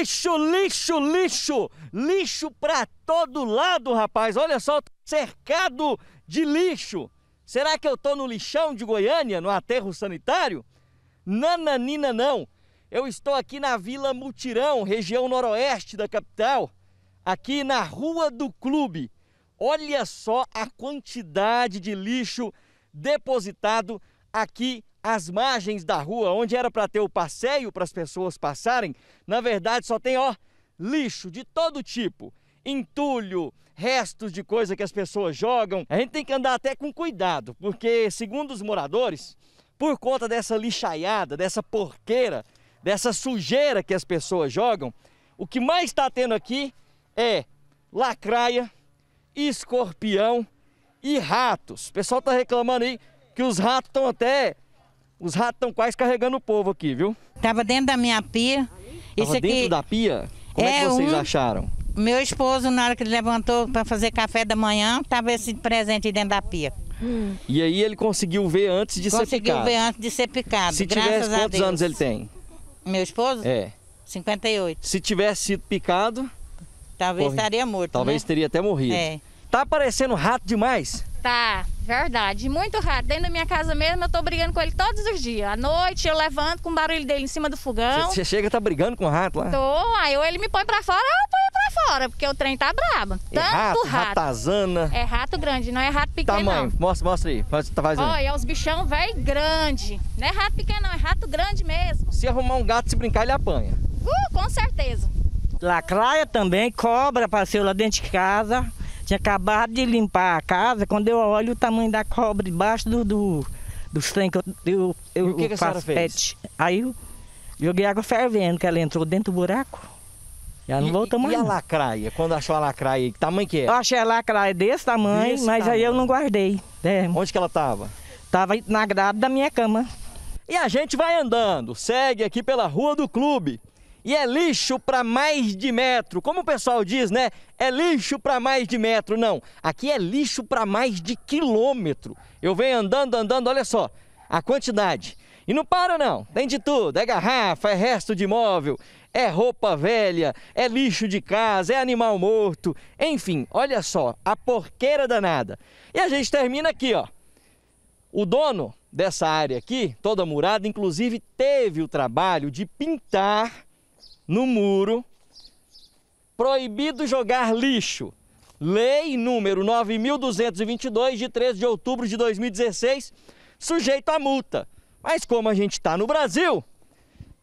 lixo, lixo, lixo, lixo para todo lado, rapaz. Olha só, cercado de lixo. Será que eu tô no lixão de Goiânia, no aterro sanitário? Nananina não. Eu estou aqui na Vila Mutirão, região noroeste da capital, aqui na Rua do Clube. Olha só a quantidade de lixo depositado aqui as margens da rua, onde era para ter o passeio para as pessoas passarem, na verdade só tem, ó, lixo de todo tipo. Entulho, restos de coisa que as pessoas jogam. A gente tem que andar até com cuidado, porque, segundo os moradores, por conta dessa lixaiada, dessa porqueira, dessa sujeira que as pessoas jogam, o que mais está tendo aqui é lacraia, escorpião e ratos. O pessoal está reclamando aí que os ratos estão até os ratos estão quase carregando o povo aqui, viu? Tava dentro da minha pia. Tava aqui... dentro da pia? Como é, é que vocês um... acharam? Meu esposo, na hora que ele levantou para fazer café da manhã, tava esse presente dentro da pia. E aí ele conseguiu ver antes de conseguiu ser picado? Conseguiu ver antes de ser picado, Se tivesse, quantos anos ele tem? Meu esposo? É. 58. Se tivesse sido picado... Talvez estaria morto, Talvez né? teria até morrido. É. Tá aparecendo rato demais? Tá. Verdade, muito raro. Dentro da minha casa mesmo, eu tô brigando com ele todos os dias. À noite eu levanto com o barulho dele em cima do fogão. Você chega e tá brigando com o rato lá? Tô, aí ou ele me põe pra fora, eu põe pra fora, porque o trem tá brabo. É rato, rato. Ratazana. É rato grande, não é rato pequeno. Tamanho, tá, não. mostra, mostra aí. Faz, tá fazendo. Olha, é os bichão velho grande. Não é rato pequeno, não, é rato grande mesmo. Se arrumar um gato, se brincar, ele apanha. Uh, com certeza. Lacraia também, cobra apareceu lá dentro de casa. Tinha acabado de limpar a casa, quando eu olho o tamanho da cobra debaixo do, do, dos trem que eu, eu, eu, o que faço pet. Aí eu joguei água fervendo, que ela entrou dentro do buraco. E ela não voltou mais. E a lacraia? Quando achou a lacraia, que tamanho que é? Eu achei a lacraia desse tamanho, desse mas tamanho. aí eu não guardei. É. Onde que ela estava? Estava na grade da minha cama. E a gente vai andando, segue aqui pela rua do clube e é lixo para mais de metro. Como o pessoal diz, né? É lixo para mais de metro. Não, aqui é lixo para mais de quilômetro. Eu venho andando, andando, olha só a quantidade. E não para não, tem de tudo, é garrafa, é resto de imóvel, é roupa velha, é lixo de casa, é animal morto, enfim, olha só, a porqueira danada. E a gente termina aqui, ó. O dono dessa área aqui, toda murada, inclusive teve o trabalho de pintar no muro. Proibido jogar lixo. Lei número 9222 de 13 de outubro de 2016, sujeito a multa. Mas como a gente está no Brasil,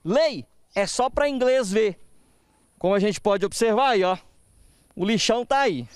lei é só para inglês ver. Como a gente pode observar aí, ó, o lixão tá aí.